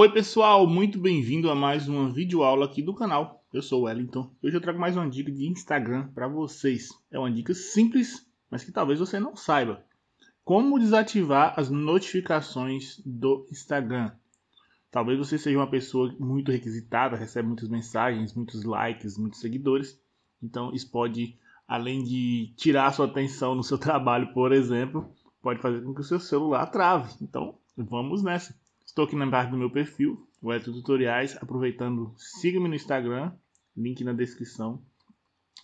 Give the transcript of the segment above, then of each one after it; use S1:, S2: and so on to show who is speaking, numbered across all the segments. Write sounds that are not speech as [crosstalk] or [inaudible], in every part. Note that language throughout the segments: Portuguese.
S1: Oi pessoal, muito bem-vindo a mais uma videoaula aqui do canal. Eu sou o Wellington e hoje eu trago mais uma dica de Instagram para vocês. É uma dica simples, mas que talvez você não saiba. Como desativar as notificações do Instagram. Talvez você seja uma pessoa muito requisitada, recebe muitas mensagens, muitos likes, muitos seguidores. Então isso pode, além de tirar a sua atenção no seu [laughs] trabalho, por exemplo, pode fazer com que o seu celular trave. Então vamos nessa. Estou aqui na parte do meu perfil, o Eto Tutoriais. Aproveitando, siga-me no Instagram, link na descrição.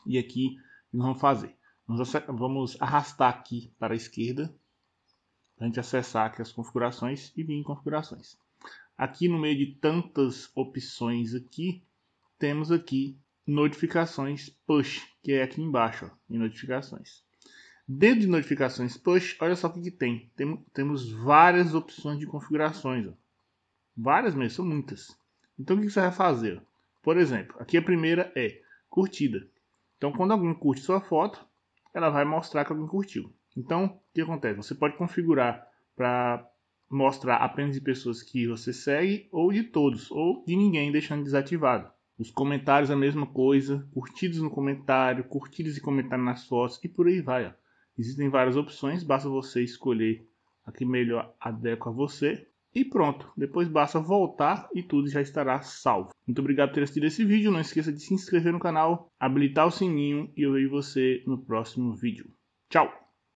S1: E aqui nós vamos fazer. Nós vamos arrastar aqui para a esquerda, para a gente acessar aqui as configurações e vir em configurações. Aqui no meio de tantas opções aqui, temos aqui notificações push, que é aqui embaixo, ó, em notificações. Dentro de notificações push, olha só o que, que tem. tem. Temos várias opções de configurações. Ó. Várias mesmo, são muitas. Então o que, que você vai fazer? Por exemplo, aqui a primeira é curtida. Então quando alguém curte sua foto, ela vai mostrar que alguém curtiu. Então o que acontece? Você pode configurar para mostrar apenas de pessoas que você segue ou de todos, ou de ninguém, deixando desativado. Os comentários a mesma coisa, curtidos no comentário, curtidas e comentários nas fotos e por aí vai. Ó. Existem várias opções, basta você escolher a que melhor adequa a você. E pronto, depois basta voltar e tudo já estará salvo. Muito obrigado por ter assistido esse vídeo, não esqueça de se inscrever no canal, habilitar o sininho e eu vejo você no próximo vídeo. Tchau!